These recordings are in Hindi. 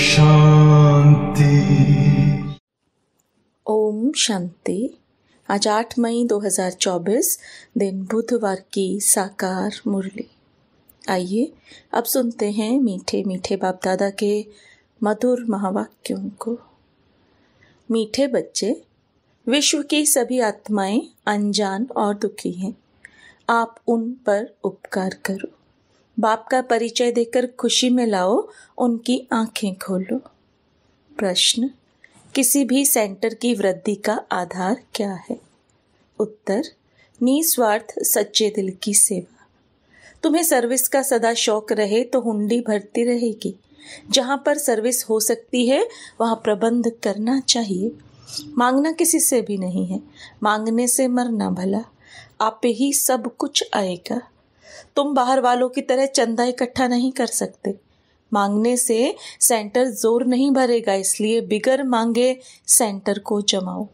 शांति ओम शांति आज 8 मई 2024 दिन बुधवार की साकार मुरली आइए अब सुनते हैं मीठे मीठे बाप दादा के मधुर महावाक्यों को मीठे बच्चे विश्व की सभी आत्माएं अनजान और दुखी हैं आप उन पर उपकार करो बाप का परिचय देकर खुशी में लाओ उनकी आंखें खोलो प्रश्न किसी भी सेंटर की वृद्धि का आधार क्या है उत्तर निस्वार्थ सच्चे दिल की सेवा तुम्हें सर्विस का सदा शौक रहे तो हुंडी भरती रहेगी जहां पर सर्विस हो सकती है वहां प्रबंध करना चाहिए मांगना किसी से भी नहीं है मांगने से मरना भला आप ही सब कुछ आएगा तुम बाहर वालों की तरह चंदा इकट्ठा नहीं कर सकते मांगने से सेंटर जोर नहीं भरेगा इसलिए बिगर मांगे सेंटर को जमाओ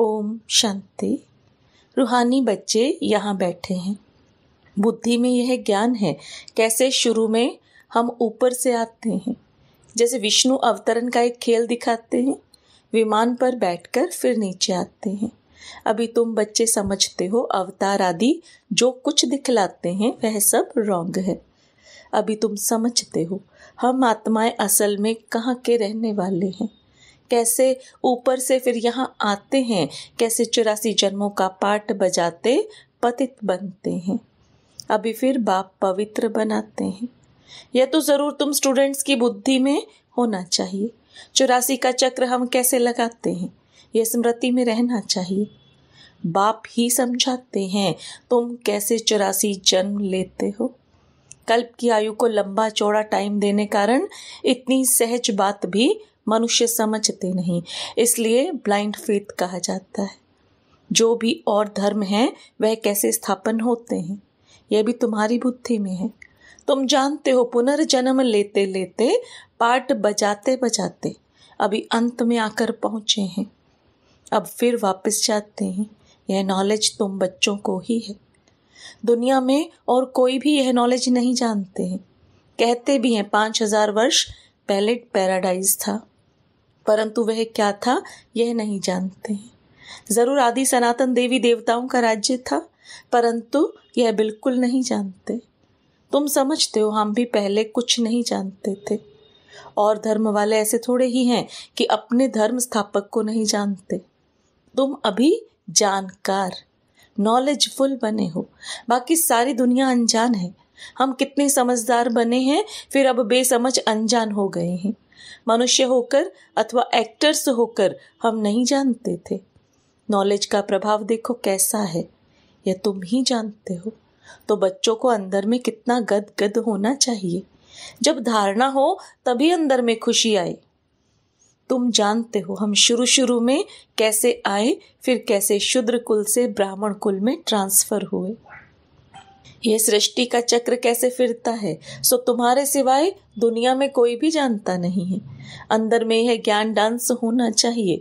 ओम शांति रूहानी बच्चे यहाँ बैठे हैं बुद्धि में यह ज्ञान है कैसे शुरू में हम ऊपर से आते हैं जैसे विष्णु अवतरण का एक खेल दिखाते हैं विमान पर बैठकर फिर नीचे आते हैं अभी तुम बच्चे समझते हो अवतार आदि जो कुछ दिखलाते हैं वह सब रॉन्ग है अभी तुम समझते हो हम आत्माएं असल में कहाँ के रहने वाले हैं कैसे ऊपर से फिर यहाँ आते हैं कैसे चौरासी जन्मों का पाठ बजाते पतित बनते हैं अभी फिर बाप पवित्र बनाते हैं यह तो ज़रूर तुम स्टूडेंट्स की बुद्धि में होना चाहिए चौरासी का चक्र हम कैसे लगाते हैं यह स्मृति में रहना चाहिए बाप ही समझाते हैं तुम कैसे चौरासी जन्म लेते हो कल्प की आयु को लंबा चौड़ा टाइम देने कारण इतनी सहज बात भी मनुष्य समझते नहीं इसलिए ब्लाइंड फेथ कहा जाता है जो भी और धर्म हैं वह कैसे स्थापन होते हैं यह भी तुम्हारी बुद्धि में है तुम जानते हो पुनर्जन्म लेते लेते पाठ बजाते बजाते अभी अंत में आकर पहुंचे हैं अब फिर वापस जाते हैं यह नॉलेज तुम बच्चों को ही है दुनिया में और कोई भी यह नॉलेज नहीं जानते हैं कहते भी हैं पाँच हजार वर्ष पहले पैराडाइज था परंतु वह क्या था यह नहीं जानते हैं जरूर आदि सनातन देवी देवताओं का राज्य था परंतु यह बिल्कुल नहीं जानते तुम समझते हो हम भी पहले कुछ नहीं जानते थे और धर्म वाले ऐसे थोड़े ही हैं कि अपने धर्म स्थापक को नहीं जानते तुम अभी जानकार नॉलेजफुल बने हो बाकी सारी दुनिया अनजान है हम कितने समझदार बने हैं फिर अब बेसमझ अनजान हो गए हैं मनुष्य होकर अथवा एक्टर्स होकर हम नहीं जानते थे नॉलेज का प्रभाव देखो कैसा है यह तुम ही जानते हो तो बच्चों को अंदर में कितना गद गद होना चाहिए जब धारणा हो तभी अंदर में खुशी आए तुम जानते हो हम शुरू शुरू में कैसे आए फिर कैसे शुद्र कुल से ब्राह्मण कुल में ट्रांसफर हुए यह सृष्टि का चक्र कैसे फिरता है सो तुम्हारे सिवाय दुनिया में कोई भी जानता नहीं है अंदर में यह ज्ञान डांस होना चाहिए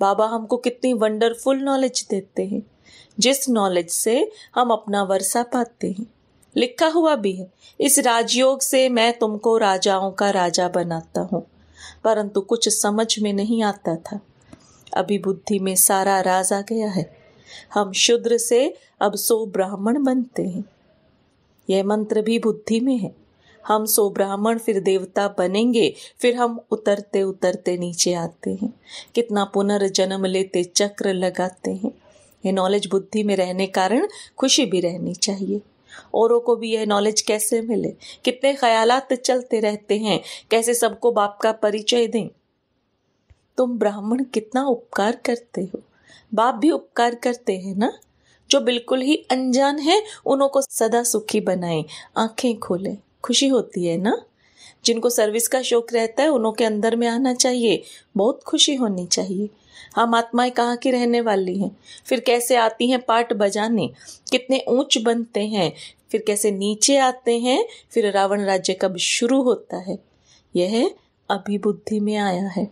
बाबा हमको कितनी वंडरफुल नॉलेज देते हैं जिस नॉलेज से हम अपना वर्षा पाते हैं लिखा हुआ भी है इस राजयोग से मैं तुमको राजाओं का राजा बनाता हूँ परंतु कुछ समझ में नहीं आता था अभी बुद्धि में सारा राज आ गया है हम शूद्र से अब सो ब्राह्मण बनते हैं यह मंत्र भी बुद्धि में है हम सो ब्राह्मण फिर देवता बनेंगे फिर हम उतरते उतरते नीचे आते हैं कितना पुनर्जन्म लेते चक्र लगाते हैं ये नॉलेज बुद्धि में रहने कारण खुशी भी रहनी चाहिए औरों को भी यह नॉलेज कैसे मिले कितने ख्यालात चलते रहते हैं कैसे सबको बाप का परिचय दें तुम ब्राह्मण कितना उपकार करते हो बाप भी उपकार करते हैं ना जो बिल्कुल ही अनजान है उन्हों को सदा सुखी बनाए आंखें खोले खुशी होती है ना जिनको सर्विस का शौक रहता है उनके के अंदर में आना चाहिए बहुत खुशी होनी चाहिए हम आत्माएं कहाँ की रहने वाली हैं फिर कैसे आती हैं पाठ बजाने कितने ऊंच बनते हैं फिर कैसे नीचे आते हैं फिर रावण राज्य कब शुरू होता है यह अभी बुद्धि में आया है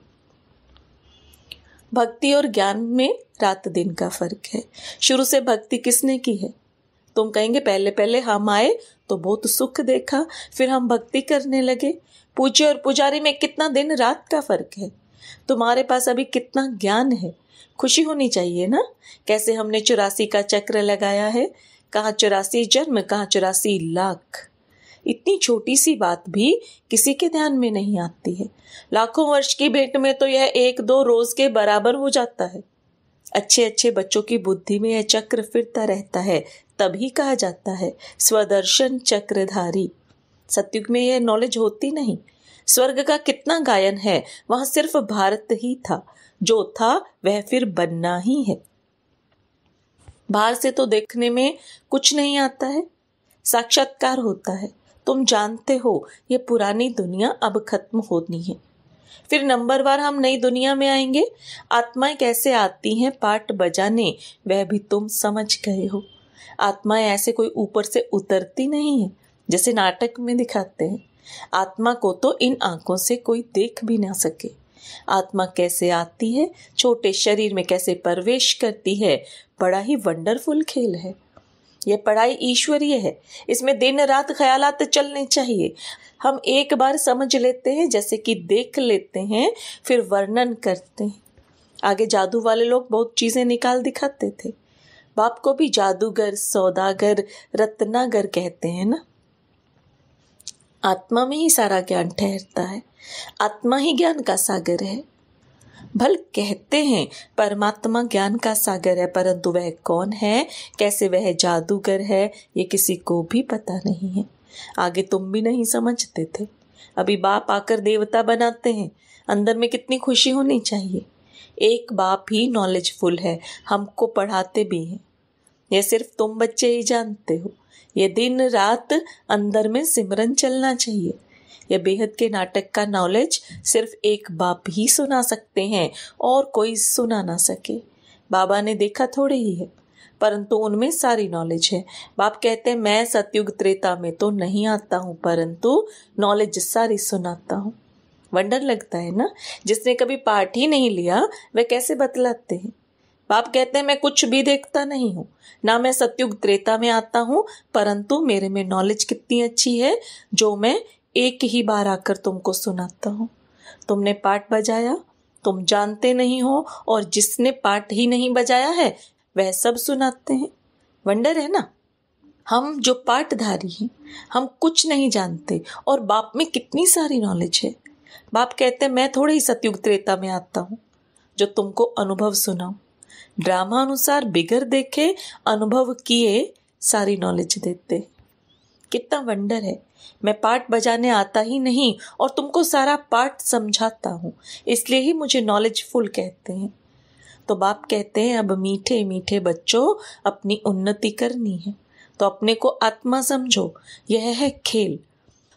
भक्ति और ज्ञान में रात दिन का फर्क है शुरू से भक्ति किसने की है तुम कहेंगे पहले पहले हम आए तो बहुत सुख देखा फिर हम भक्ति करने लगे पूज्य और पुजारी में कितना दिन रात का फर्क है तुम्हारे पास अभी कितना ज्ञान है खुशी होनी चाहिए ना कैसे हमने चौरासी का चक्र लगाया है कहाँ चौरासी जन्म कहाँ चौरासी लाख इतनी छोटी सी बात भी किसी के ध्यान में नहीं आती है लाखों वर्ष की भेंट में तो यह एक दो रोज के बराबर हो जाता है अच्छे अच्छे बच्चों की बुद्धि में यह चक्र फिरता रहता है तभी कहा जाता है स्वदर्शन चक्रधारी सत्युग में यह नॉलेज होती नहीं स्वर्ग का कितना गायन है वहां सिर्फ भारत ही था जो था वह फिर बनना ही है बाहर से तो देखने में कुछ नहीं आता है साक्षात्कार होता है तुम जानते हो ये पुरानी दुनिया अब खत्म होनी है फिर नंबर वार हम नई दुनिया में आएंगे आत्माएं कैसे आती हैं पाठ बजाने वह भी तुम समझ गए हो आत्माएं ऐसे कोई ऊपर से उतरती नहीं है जैसे नाटक में दिखाते हैं आत्मा को तो इन आंखों से कोई देख भी ना सके आत्मा कैसे आती है छोटे शरीर में कैसे प्रवेश करती है बड़ा ही वंडरफुल खेल है यह पढ़ाई ईश्वरीय है इसमें दिन रात ख्याल चलने चाहिए हम एक बार समझ लेते हैं जैसे कि देख लेते हैं फिर वर्णन करते हैं आगे जादू वाले लोग बहुत चीज़ें निकाल दिखाते थे बाप को भी जादूगर सौदागर रत्नागर कहते हैं ना आत्मा में ही सारा ज्ञान ठहरता है आत्मा ही ज्ञान का सागर है भल कहते हैं परमात्मा ज्ञान का सागर है परंतु वह कौन है कैसे वह जादूगर है ये किसी को भी पता नहीं है आगे तुम भी नहीं समझते थे अभी बाप आकर देवता बनाते हैं अंदर में कितनी खुशी होनी चाहिए एक बाप ही नॉलेजफुल है हमको पढ़ाते भी हैं यह सिर्फ तुम बच्चे ही जानते हो यह दिन रात अंदर में सिमरन चलना चाहिए यह बेहद के नाटक का नॉलेज सिर्फ एक बाप ही सुना सकते हैं और कोई सुना ना सके बाबा ने देखा थोड़े ही है परंतु उनमें सारी नॉलेज है बाप कहते हैं मैं सतयुग त्रेता में तो नहीं आता हूँ परंतु नॉलेज सारी सुनाता हूँ वंडर लगता है ना जिसने कभी पार्ट ही नहीं लिया वह कैसे बतलाते हैं बाप कहते हैं मैं कुछ भी देखता नहीं हूँ ना मैं सत्युग त्रेता में आता हूँ परंतु मेरे में नॉलेज कितनी अच्छी है जो मैं एक ही बार आकर तुमको सुनाता हूँ तुमने पाठ बजाया तुम जानते नहीं हो और जिसने पाठ ही नहीं बजाया है वह सब सुनाते हैं वंडर है ना हम जो पाठधारी हैं हम कुछ नहीं जानते और बाप में कितनी सारी नॉलेज है बाप कहते हैं मैं थोड़े ही सत्युग त्रेता में आता हूँ जो तुमको अनुभव सुनाऊँ ड्रामा अनुसार बिगर देखे अनुभव किए सारी नॉलेज देते कितना वंडर है मैं पार्ट बजाने आता ही नहीं और तुमको सारा पार्ट समझाता हूँ इसलिए ही मुझे नॉलेजफुल कहते हैं तो बाप कहते हैं अब मीठे मीठे बच्चों अपनी उन्नति करनी है तो अपने को आत्मा समझो यह है खेल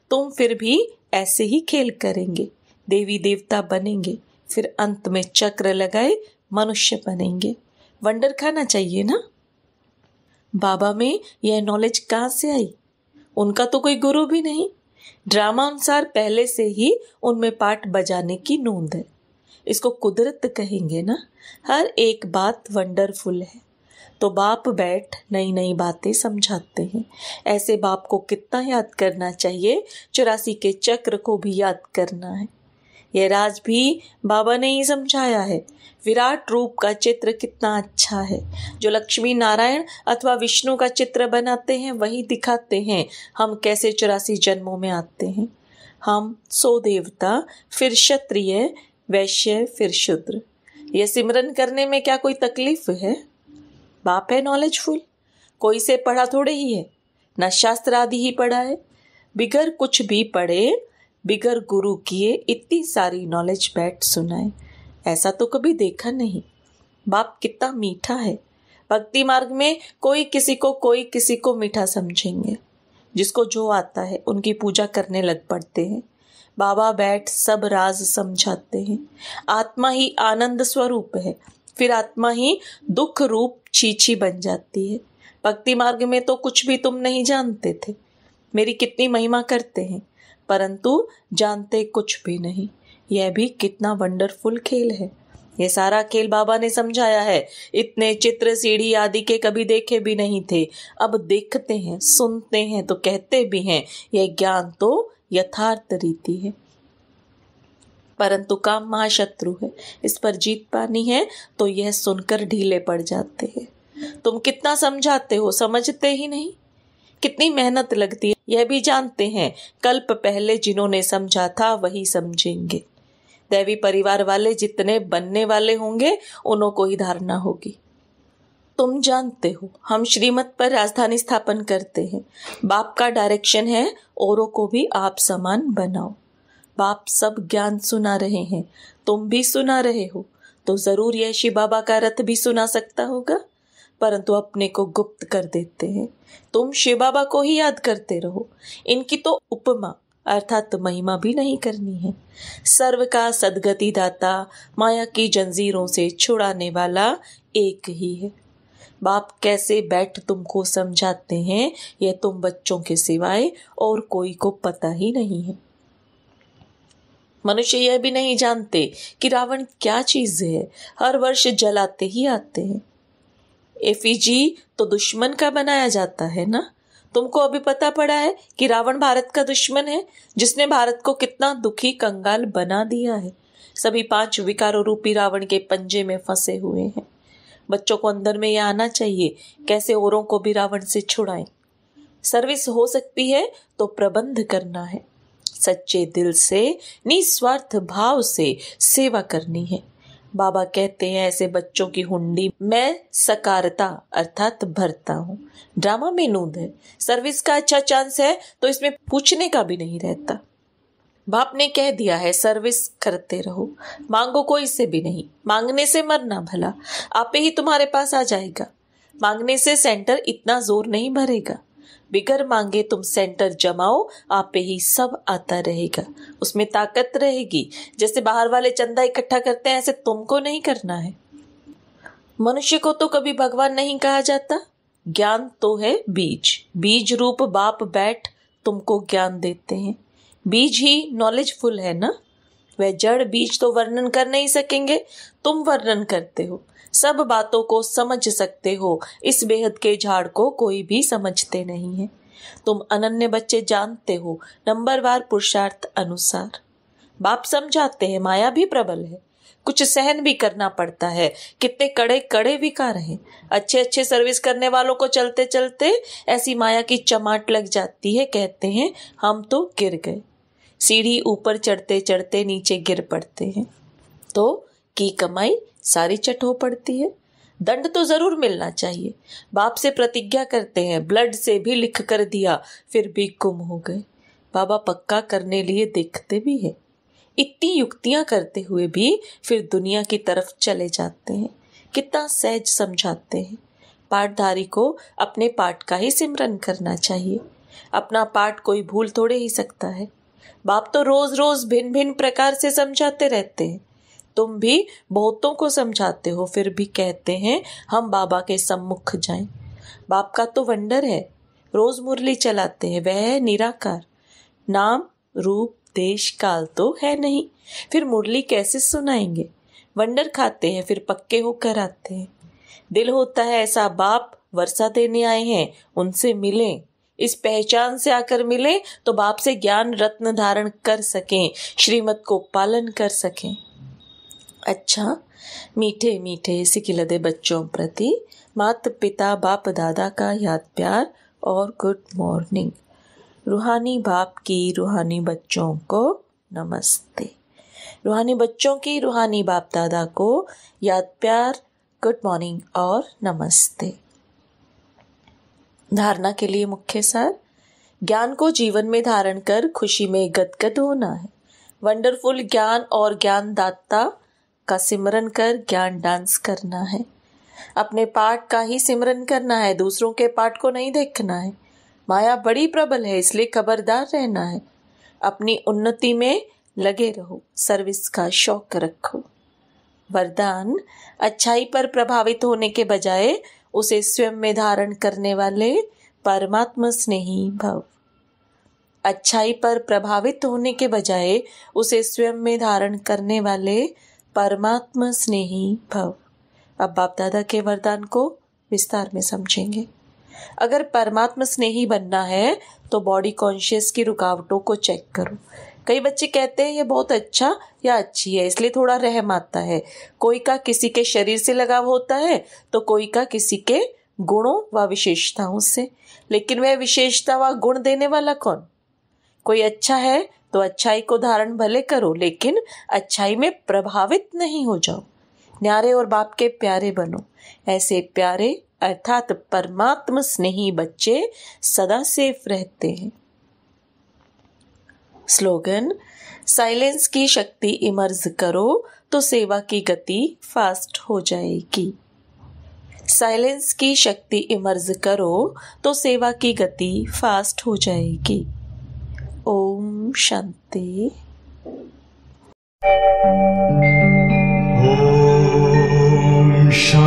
तुम फिर भी ऐसे ही खेल करेंगे देवी देवता बनेंगे फिर अंत में चक्र लगाए मनुष्य बनेंगे वंडर खाना चाहिए ना बाबा में यह नॉलेज कहाँ से आई उनका तो कोई गुरु भी नहीं ड्रामा अनुसार पहले से ही उनमें पाठ बजाने की नोंद है इसको कुदरत कहेंगे ना हर एक बात वंडरफुल है तो बाप बैठ नई नई बातें समझाते हैं ऐसे बाप को कितना याद करना चाहिए चौरासी के चक्र को भी याद करना है यह राज भी बाबा ने ही समझाया है विराट रूप का चित्र कितना अच्छा है जो लक्ष्मी नारायण अथवा विष्णु का चित्र बनाते हैं वही दिखाते हैं हम कैसे चौरासी जन्मों में आते हैं हम सो देवता फिर क्षत्रिय वैश्य फिर शूद्र यह सिमरन करने में क्या कोई तकलीफ है बाप है नॉलेजफुल कोई से पढ़ा थोड़े ही है न शास्त्र आदि ही पढ़ा है बिगर कुछ भी पढ़े बिगर गुरु किए इतनी सारी नॉलेज बैठ सुनाए ऐसा तो कभी देखा नहीं बाप कितना मीठा है भक्ति मार्ग में कोई किसी को कोई किसी को मीठा समझेंगे जिसको जो आता है उनकी पूजा करने लग पड़ते हैं बाबा बैठ सब राज समझाते हैं आत्मा ही आनंद स्वरूप है फिर आत्मा ही दुख रूप छीछी बन जाती है भक्ति मार्ग में तो कुछ भी तुम नहीं जानते थे मेरी कितनी महिमा करते हैं परंतु जानते कुछ भी नहीं यह भी कितना वंडरफुल खेल है ये सारा खेल बाबा ने समझाया है इतने चित्र सीढ़ी आदि के कभी देखे भी नहीं थे अब देखते हैं सुनते हैं तो कहते भी हैं यह ज्ञान तो यथार्थ रीति है परंतु काम महाशत्रु है इस पर जीत पानी है तो यह सुनकर ढीले पड़ जाते हैं तुम कितना समझाते हो समझते ही नहीं कितनी मेहनत लगती यह भी जानते हैं कल्प पहले जिन्होंने समझा था वही समझेंगे देवी परिवार वाले जितने बनने वाले होंगे उन्हों को ही धारणा होगी तुम जानते हो हम श्रीमत पर राजधानी स्थापन करते हैं बाप का डायरेक्शन है औरों को भी आप समान बनाओ बाप सब ज्ञान सुना रहे हैं तुम भी सुना रहे हो तो जरूर यह शिव बाबा का रथ भी सुना सकता होगा परंतु अपने को गुप्त कर देते हैं तुम शिव बाबा को ही याद करते रहो इनकी तो उपमा अर्थात महिमा भी नहीं करनी है सर्व का सदगति दाता माया की जंजीरों से छुड़ाने वाला एक ही है बाप कैसे बैठ तुमको समझाते हैं यह तुम बच्चों के सिवाय और कोई को पता ही नहीं है मनुष्य यह भी नहीं जानते कि रावण क्या चीज है हर वर्ष जलाते ही आते हैं एफीजी e तो दुश्मन का बनाया जाता है ना तुमको अभी पता पड़ा है कि रावण भारत का दुश्मन है जिसने भारत को कितना दुखी कंगाल बना दिया है सभी पांच विकारों रूपी रावण के पंजे में फंसे हुए हैं बच्चों को अंदर में यह आना चाहिए कैसे औरों को भी रावण से छुड़ाएं सर्विस हो सकती है तो प्रबंध करना है सच्चे दिल से निस्वार्थ भाव से सेवा करनी है बाबा कहते हैं ऐसे बच्चों की हुंडी मैं सकारता अर्थात भरता हूँ ड्रामा में नूंद है सर्विस का अच्छा चांस है तो इसमें पूछने का भी नहीं रहता बाप ने कह दिया है सर्विस करते रहो मांगो कोई से भी नहीं मांगने से मरना भला आपे ही तुम्हारे पास आ जाएगा मांगने से सेंटर इतना जोर नहीं भरेगा बिगर मांगे तुम सेंटर जमाओ आप पे ही सब आता रहेगा उसमें ताकत रहेगी जैसे बाहर वाले चंदा इकट्ठा करते हैं ऐसे तुमको नहीं करना है मनुष्य को तो कभी भगवान नहीं कहा जाता ज्ञान तो है बीज बीज रूप बाप बैठ तुमको ज्ञान देते हैं बीज ही नॉलेजफुल है ना वह जड़ बीज तो वर्णन कर नहीं सकेंगे तुम वर्णन करते हो सब बातों को समझ सकते हो इस बेहद के झाड़ को कोई भी समझते नहीं है तुम अनन्य बच्चे जानते हो वार पुरुषार्थ अनुसार बाप समझाते हैं माया भी प्रबल है कुछ सहन भी करना पड़ता है कितने कड़े कड़े विकार हैं अच्छे अच्छे सर्विस करने वालों को चलते चलते ऐसी माया की चमाट लग जाती है कहते हैं हम तो गिर गए सीढ़ी ऊपर चढ़ते चढ़ते नीचे गिर पड़ते हैं तो की कमाई सारी चट हो पड़ती है दंड तो जरूर मिलना चाहिए बाप से प्रतिज्ञा करते हैं ब्लड से भी लिख कर दिया फिर भी गुम हो गए बाबा पक्का करने लिए देखते भी हैं इतनी युक्तियां करते हुए भी फिर दुनिया की तरफ चले जाते हैं कितना सहज समझाते हैं पाठधारी को अपने पाठ का ही सिमरन करना चाहिए अपना पाठ कोई भूल थोड़े ही सकता है बाप तो रोज रोज भिन्न भिन्न प्रकार से समझाते रहते हैं तुम भी बहुतों को समझाते हो फिर भी कहते हैं हम बाबा के सम्मुख जाएं बाप का तो वंडर है रोज मुरली चलाते हैं वह है निराकार नाम रूप देश काल तो है नहीं फिर मुरली कैसे सुनाएंगे वंडर खाते हैं फिर पक्के होकर आते हैं दिल होता है ऐसा बाप वर्षा देने आए हैं उनसे मिले इस पहचान से आकर मिले तो बाप से ज्ञान रत्न धारण कर सकें श्रीमत को पालन कर सकें अच्छा मीठे मीठे सिखिलदे बच्चों प्रति मात पिता बाप दादा का याद प्यार और गुड मॉर्निंग रूहानी बाप की रूहानी बच्चों को नमस्ते रूहानी बच्चों की रूहानी बाप दादा को याद प्यार गुड मॉर्निंग और नमस्ते धारणा के लिए मुख्य सार ज्ञान को जीवन में धारण कर खुशी में गदगद होना है वंडरफुल ज्ञान और ज्ञानदाता दाता का सिमरन कर ज्ञान डांस करना है अपने पाठ का ही सिमरन करना है दूसरों के पाठ को नहीं देखना है माया बड़ी प्रबल है इसलिए खबरदार रहना है अपनी उन्नति में लगे रहो सर्विस का शौक रखो वरदान अच्छाई पर प्रभावित होने के बजाय उसे स्वयं में धारण करने वाले परमात्मा स्नेही भव अच्छाई पर प्रभावित होने के बजाय उसे स्वयं में धारण करने वाले परमात्मा स्नेही भव अब बाप दादा के वरदान को विस्तार में समझेंगे अगर परमात्मा स्नेही बनना है तो बॉडी कॉन्शियस की रुकावटों को चेक करो कई बच्चे कहते हैं ये बहुत अच्छा या अच्छी है इसलिए थोड़ा रहम आता है कोई का किसी के शरीर से लगाव होता है तो कोई का किसी के गुणों व विशेषताओं से लेकिन वह विशेषता व गुण देने वाला कौन कोई अच्छा है तो अच्छाई को धारण भले करो लेकिन अच्छाई में प्रभावित नहीं हो जाओ न्यारे और बाप के प्यारे बनो ऐसे प्यारे अर्थात परमात्म स्नेही बच्चे सदा सेफ रहते हैं स्लोगन साइलेंस की शक्ति इमर्ज करो तो सेवा की गति फास्ट हो जाएगी साइलेंस की शक्ति इमर्ज करो तो सेवा की गति फास्ट हो जाएगी ओम शांति ओम शांति